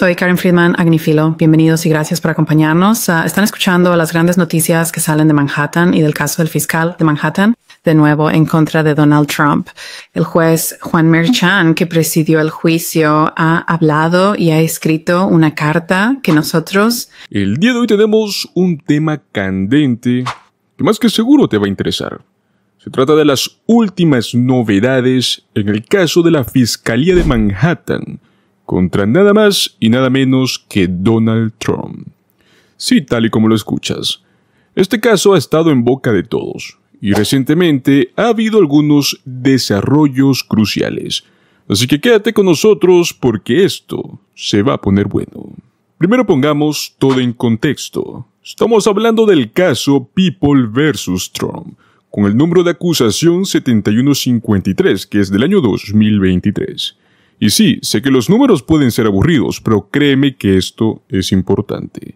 Soy Karen Friedman Agnifilo. Bienvenidos y gracias por acompañarnos. Ah, están escuchando las grandes noticias que salen de Manhattan y del caso del fiscal de Manhattan, de nuevo en contra de Donald Trump. El juez Juan Merchan, que presidió el juicio, ha hablado y ha escrito una carta que nosotros... El día de hoy tenemos un tema candente que más que seguro te va a interesar. Se trata de las últimas novedades en el caso de la Fiscalía de Manhattan contra nada más y nada menos que Donald Trump. Sí, tal y como lo escuchas. Este caso ha estado en boca de todos, y recientemente ha habido algunos desarrollos cruciales. Así que quédate con nosotros porque esto se va a poner bueno. Primero pongamos todo en contexto. Estamos hablando del caso People vs. Trump, con el número de acusación 7153, que es del año 2023. Y sí, sé que los números pueden ser aburridos, pero créeme que esto es importante.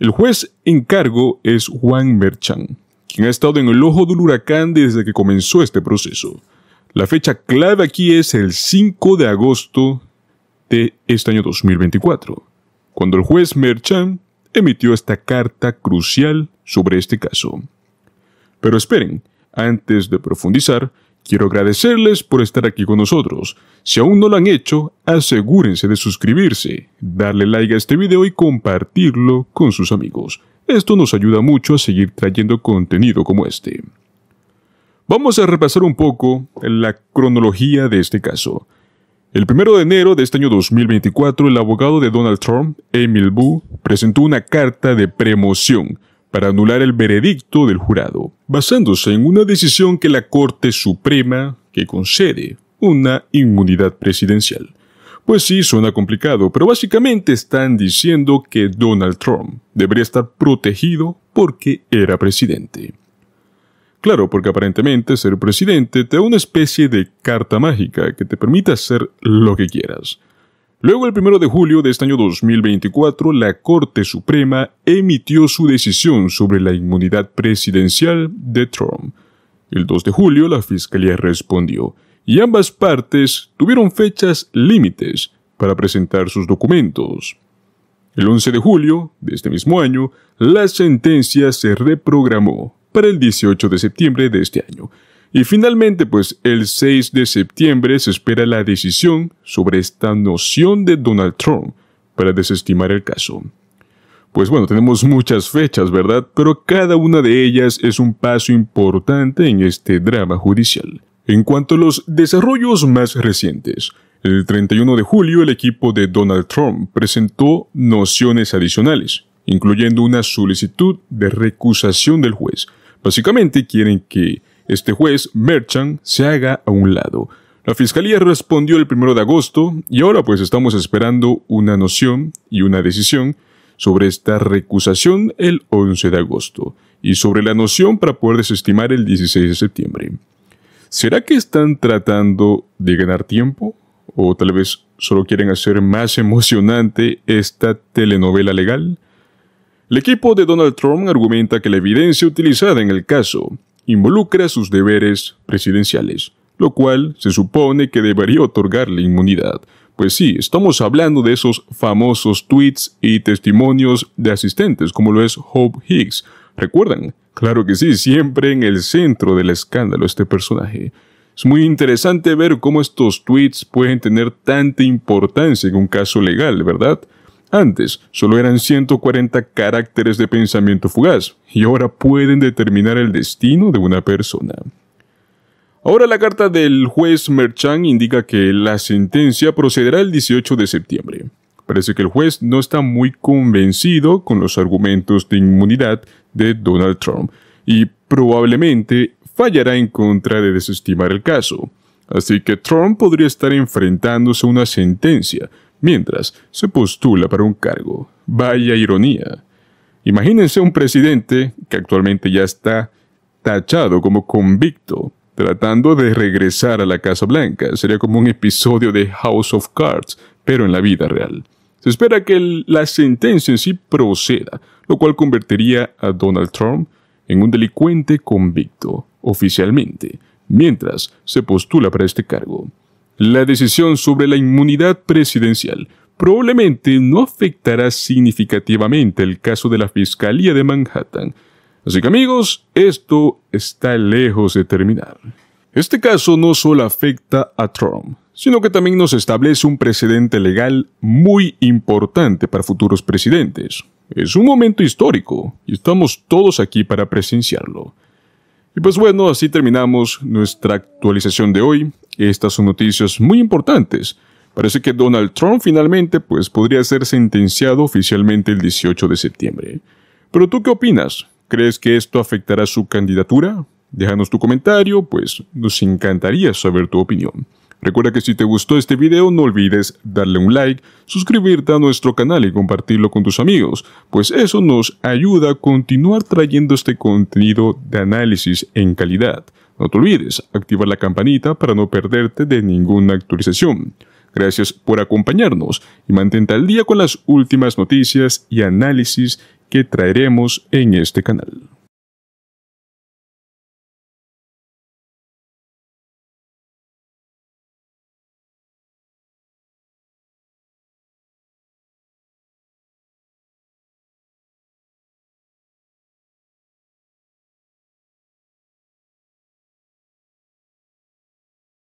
El juez en cargo es Juan Merchan, quien ha estado en el ojo del huracán desde que comenzó este proceso. La fecha clave aquí es el 5 de agosto de este año 2024, cuando el juez Merchan emitió esta carta crucial sobre este caso. Pero esperen, antes de profundizar, Quiero agradecerles por estar aquí con nosotros. Si aún no lo han hecho, asegúrense de suscribirse, darle like a este video y compartirlo con sus amigos. Esto nos ayuda mucho a seguir trayendo contenido como este. Vamos a repasar un poco la cronología de este caso. El 1 de enero de este año 2024, el abogado de Donald Trump, Emil Buh, presentó una carta de premoción para anular el veredicto del jurado, basándose en una decisión que la Corte Suprema que concede una inmunidad presidencial. Pues sí, suena complicado, pero básicamente están diciendo que Donald Trump debería estar protegido porque era presidente. Claro, porque aparentemente ser presidente te da una especie de carta mágica que te permite hacer lo que quieras. Luego, el 1 de julio de este año 2024, la Corte Suprema emitió su decisión sobre la inmunidad presidencial de Trump. El 2 de julio, la Fiscalía respondió, y ambas partes tuvieron fechas límites para presentar sus documentos. El 11 de julio de este mismo año, la sentencia se reprogramó para el 18 de septiembre de este año, y finalmente, pues el 6 de septiembre se espera la decisión sobre esta noción de Donald Trump para desestimar el caso. Pues bueno, tenemos muchas fechas, ¿verdad? Pero cada una de ellas es un paso importante en este drama judicial. En cuanto a los desarrollos más recientes, el 31 de julio el equipo de Donald Trump presentó nociones adicionales, incluyendo una solicitud de recusación del juez. Básicamente quieren que este juez, Merchant, se haga a un lado. La fiscalía respondió el primero de agosto y ahora pues estamos esperando una noción y una decisión sobre esta recusación el 11 de agosto y sobre la noción para poder desestimar el 16 de septiembre. ¿Será que están tratando de ganar tiempo? ¿O tal vez solo quieren hacer más emocionante esta telenovela legal? El equipo de Donald Trump argumenta que la evidencia utilizada en el caso involucra sus deberes presidenciales, lo cual se supone que debería otorgarle inmunidad. Pues sí, estamos hablando de esos famosos tweets y testimonios de asistentes como lo es Hope Hicks. ¿Recuerdan? Claro que sí, siempre en el centro del escándalo este personaje. Es muy interesante ver cómo estos tweets pueden tener tanta importancia en un caso legal, ¿verdad? Antes solo eran 140 caracteres de pensamiento fugaz y ahora pueden determinar el destino de una persona. Ahora la carta del juez Merchan indica que la sentencia procederá el 18 de septiembre. Parece que el juez no está muy convencido con los argumentos de inmunidad de Donald Trump y probablemente fallará en contra de desestimar el caso. Así que Trump podría estar enfrentándose a una sentencia mientras se postula para un cargo. Vaya ironía. Imagínense un presidente que actualmente ya está tachado como convicto, tratando de regresar a la Casa Blanca. Sería como un episodio de House of Cards, pero en la vida real. Se espera que la sentencia en sí proceda, lo cual convertiría a Donald Trump en un delincuente convicto, oficialmente, mientras se postula para este cargo. La decisión sobre la inmunidad presidencial probablemente no afectará significativamente el caso de la Fiscalía de Manhattan. Así que amigos, esto está lejos de terminar. Este caso no solo afecta a Trump, sino que también nos establece un precedente legal muy importante para futuros presidentes. Es un momento histórico y estamos todos aquí para presenciarlo. Y pues bueno, así terminamos nuestra actualización de hoy. Estas son noticias muy importantes. Parece que Donald Trump finalmente pues, podría ser sentenciado oficialmente el 18 de septiembre. Pero tú qué opinas? ¿Crees que esto afectará su candidatura? Déjanos tu comentario, pues nos encantaría saber tu opinión. Recuerda que si te gustó este video no olvides darle un like, suscribirte a nuestro canal y compartirlo con tus amigos, pues eso nos ayuda a continuar trayendo este contenido de análisis en calidad. No te olvides, activar la campanita para no perderte de ninguna actualización. Gracias por acompañarnos y mantente al día con las últimas noticias y análisis que traeremos en este canal.